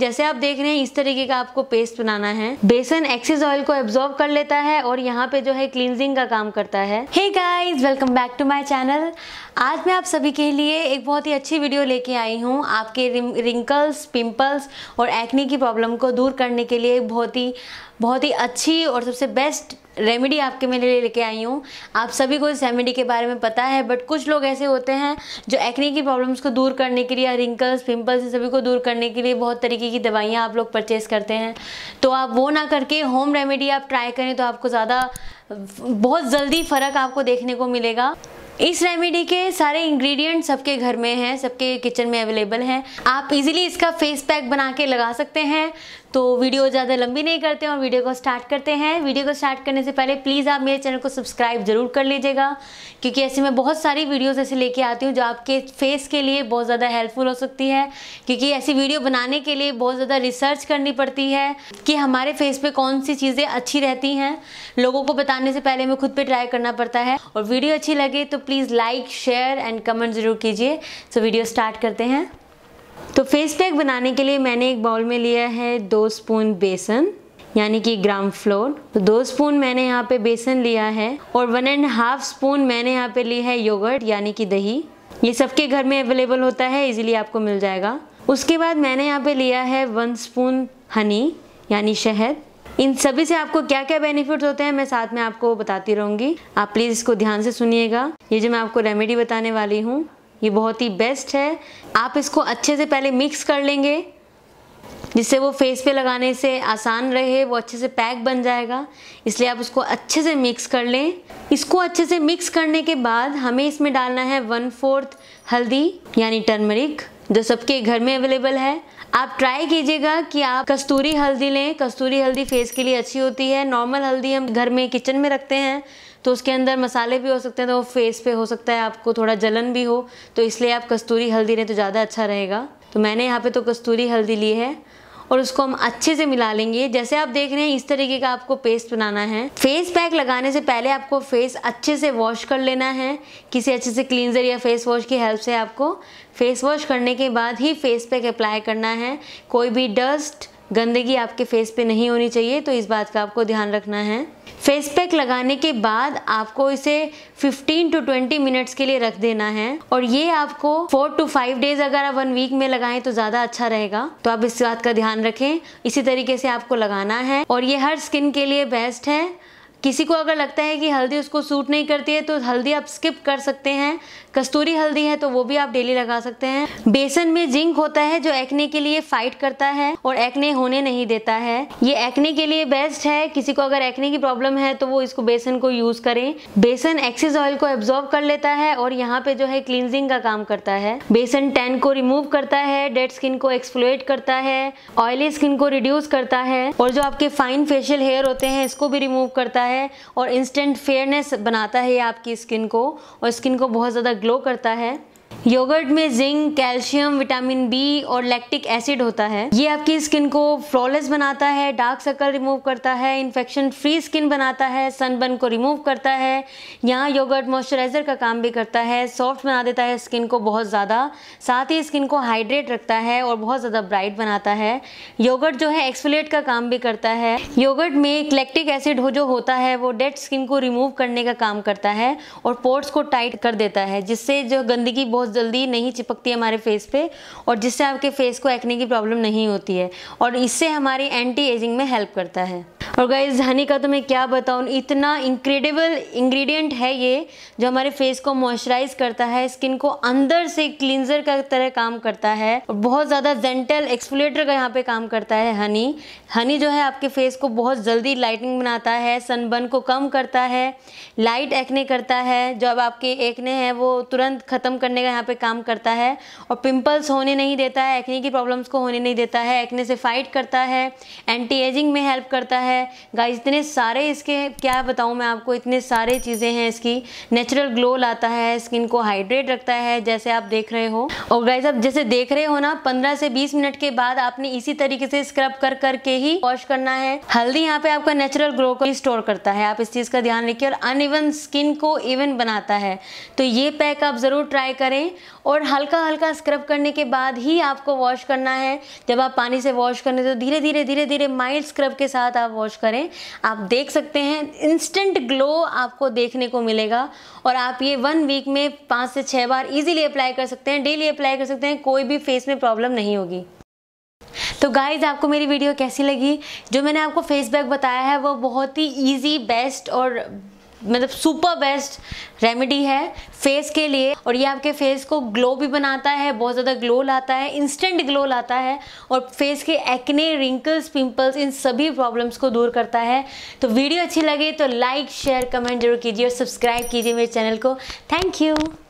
जैसे आप देख रहे हैं इस तरीके का आपको पेस्ट बनाना है बेसन एक्सेस ऑयल को एब्जॉर्व कर लेता है और यहाँ पे जो है क्लींजिंग का काम करता है hey guys welcome back to my channel आज मैं आप सभी के लिए एक बहुत ही अच्छी वीडियो लेके आई हूँ आपके रिंकल्स पिंपल्स और एक्ने की प्रॉब्लम को दूर करने के लिए बहुत ही बहुत ही अच्छी और सबसे बेस्ट रेमेडी आपके मेरे लिए लेके आई हूँ आप सभी को इस रेमेडी के बारे में पता है बट कुछ लोग ऐसे होते हैं जो एक्ने की प्रॉब्लम्स को दूर करने के लिए रिंकल्स पिंपल्स सभी को दूर करने के लिए बहुत तरीके की दवाइयाँ आप लोग परचेज़ करते हैं तो आप वो ना करके होम रेमेडी आप ट्राई करें तो आपको ज़्यादा बहुत जल्दी फ़र्क आपको देखने को मिलेगा इस रेमेडी के सारे इंग्रेडिएंट सबके घर में हैं सबके किचन में अवेलेबल हैं आप इजीली इसका फेस पैक बना के लगा सकते हैं तो वीडियो ज़्यादा लंबी नहीं करते और वीडियो को स्टार्ट करते हैं वीडियो को स्टार्ट करने से पहले प्लीज़ आप मेरे चैनल को सब्सक्राइब ज़रूर कर लीजिएगा क्योंकि ऐसे मैं बहुत सारी वीडियोस ऐसे लेके आती हूँ जो आपके फेस के लिए बहुत ज़्यादा हेल्पफुल हो सकती है क्योंकि ऐसी वीडियो बनाने के लिए बहुत ज़्यादा रिसर्च करनी पड़ती है कि हमारे फेस पर कौन सी चीज़ें अच्छी रहती हैं लोगों को बताने से पहले हमें खुद पर ट्राई करना पड़ता है और वीडियो अच्छी लगे तो please like share and comment ज़रूर कीजिए सो वीडियो स्टार्ट करते हैं तो फेस पैक बनाने के लिए मैंने एक बाउल में लिया है दो स्पून बेसन यानी कि ग्राम फ्लोर तो दो स्पून मैंने यहाँ पे बेसन लिया है और वन एंड हाफ स्पून मैंने यहाँ पे ली है योगर्ट यानी कि दही ये सबके घर में अवेलेबल होता है इजीली आपको मिल जाएगा उसके बाद मैंने यहाँ पे लिया है वन स्पून हनी यानी शहद इन सभी से आपको क्या क्या बेनिफिट्स होते हैं मैं साथ में आपको बताती रहूँगी आप प्लीज़ इसको ध्यान से सुनिएगा ये जो मैं आपको रेमेडी बताने वाली हूँ ये बहुत ही बेस्ट है आप इसको अच्छे से पहले मिक्स कर लेंगे जिससे वो फेस पे लगाने से आसान रहे वो अच्छे से पैक बन जाएगा इसलिए आप उसको अच्छे से मिक्स कर लें इसको अच्छे से मिक्स करने के बाद हमें इसमें डालना है वन फोर्थ हल्दी यानी टर्मरिक जो सबके घर में अवेलेबल है आप ट्राई कीजिएगा कि आप कस्तूरी हल्दी लें कस्तूरी हल्दी फेस के लिए अच्छी होती है नॉर्मल हल्दी हम घर में किचन में रखते हैं तो उसके अंदर मसाले भी हो सकते हैं तो वो फेस पे हो सकता है आपको थोड़ा जलन भी हो तो इसलिए आप कस्तूरी हल्दी लें तो ज़्यादा अच्छा रहेगा तो मैंने यहाँ पे तो कस्तूरी हल्दी ली है और उसको हम अच्छे से मिला लेंगे जैसे आप देख रहे हैं इस तरीके का आपको पेस्ट बनाना है फेस पैक लगाने से पहले आपको फेस अच्छे से वॉश कर लेना है किसी अच्छे से क्लींजर या फेस वॉश की हेल्प से आपको फेस वॉश करने के बाद ही फेस पैक अप्लाई करना है कोई भी डस्ट गंदगी आपके फेस पे नहीं होनी चाहिए तो इस बात का आपको ध्यान रखना है फेस पैक लगाने के बाद आपको इसे 15 टू 20 मिनट्स के लिए रख देना है और ये आपको 4 टू 5 डेज अगर आप वन वीक में लगाएं तो ज़्यादा अच्छा रहेगा तो आप इस बात का ध्यान रखें इसी तरीके से आपको लगाना है और ये हर स्किन के लिए बेस्ट है किसी को अगर लगता है कि हल्दी उसको सूट नहीं करती है तो हल्दी आप स्किप कर सकते हैं कस्तूरी हल्दी है तो वो भी आप डेली लगा सकते हैं बेसन में जिंक होता है जो एक्ने के लिए फाइट करता है और एक्ने होने नहीं देता है ये एक्ने के लिए बेस्ट है किसी को अगर एक्ने की प्रॉब्लम है तो वो इसको बेसन को यूज करें बेसन एक्सिस ऑयल को एब्जॉर्ब कर लेता है और यहाँ पे जो है क्लिनजिंग का काम करता है बेसन टैन को रिमूव करता है डेड स्किन को एक्सप्लोएट करता है ऑयली स्किन को रिड्यूस करता है और जो आपके फाइन फेशियल हेयर होते हैं इसको भी रिमूव करता है है और इंस्टेंट फेयरनेस बनाता है ये आपकी स्किन को और स्किन को बहुत ज़्यादा ग्लो करता है योगर्ट में जिंक कैल्शियम विटामिन बी और लैक्टिक एसिड होता है ये आपकी स्किन को फ्लॉलेस बनाता है डार्क सर्कल रिमूव करता है इन्फेक्शन फ्री स्किन बनाता है सनबर्न को रिमूव करता है यहाँ योगर्ट मॉइस्चराइजर का काम भी करता है सॉफ्ट बना देता है स्किन को बहुत ज़्यादा साथ ही स्किन को हाइड्रेट रखता है और बहुत ज़्यादा ब्राइट बनाता है योगर्ट जो है एक्सफोलेट का काम भी करता है योगर्ट में लैक्टिक एसिड हो जो होता है वो डेड स्किन को रिमूव करने का काम करता है और पोर्ट्स को टाइट कर देता है जिससे जो गंदगी बहुत बहुत जल्दी नहीं चिपकती है हमारे फेस पे और जिससे आपके फेस को एक्ने की प्रॉब्लम नहीं होती है और इससे हमारी एंटी एजिंग में हेल्प करता है और गाइज हनी का तो मैं क्या बताऊँ इतना इंक्रेडिबल इंग्रेडिएंट है ये जो हमारे फेस को मॉइस्चराइज करता है स्किन को अंदर से क्लिनजर का तरह काम करता है और बहुत ज़्यादा जेंटल एक्सफोलेटर का यहाँ पे काम करता है हनी हनी जो है आपके फेस को बहुत जल्दी लाइटनिंग बनाता है सनबर्न को कम करता है लाइट एक्ने करता है जब आपके एक्ने हैं वो तुरंत ख़त्म करने का यहाँ पर काम करता है और पिम्पल्स होने नहीं देता है एक्ने की प्रॉब्लम्स को होने नहीं देता है एक्ने से फाइट करता है एंटी एजिंग में हेल्प करता है है गाइस इतने सारे इसके क्या बताऊँ मैं आपको इतने सारे चीज़ें हैं इसकी नेचुरल ग्लो लाता है स्किन को हाइड्रेट रखता है जैसे आप देख रहे हो और गाइज आप जैसे देख रहे हो ना पंद्रह से बीस मिनट के बाद आपने इसी तरीके से स्क्रब कर करके ही वॉश करना है हल्दी यहाँ पे आपका नेचुरल ग्लो को स्टोर करता है आप इस चीज़ का ध्यान रखिए और अन स्किन को इवन बनाता है तो ये पैक आप ज़रूर ट्राई करें और हल्का हल्का स्क्रब करने के बाद ही आपको वॉश करना है जब आप पानी से वॉश करने तो धीरे धीरे धीरे धीरे माइल्ड स्क्रब के साथ आप वॉश वॉश करें आप देख सकते हैं इंस्टेंट ग्लो आपको देखने को मिलेगा और आप ये वन वीक में पाँच से छः बार इजीली अप्लाई कर सकते हैं डेली अप्लाई कर सकते हैं कोई भी फेस में प्रॉब्लम नहीं होगी तो गाइज़ आपको मेरी वीडियो कैसी लगी जो मैंने आपको फेस बताया है वो बहुत ही ईजी बेस्ट और मतलब सुपर बेस्ट रेमेडी है फेस के लिए और ये आपके फेस को ग्लो भी बनाता है बहुत ज़्यादा ग्लो लाता है इंस्टेंट ग्लो लाता है और फेस के एक्ने रिंकल्स पिंपल्स इन सभी प्रॉब्लम्स को दूर करता है तो वीडियो अच्छी लगे तो लाइक शेयर कमेंट जरूर कीजिए और सब्सक्राइब कीजिए मेरे चैनल को थैंक यू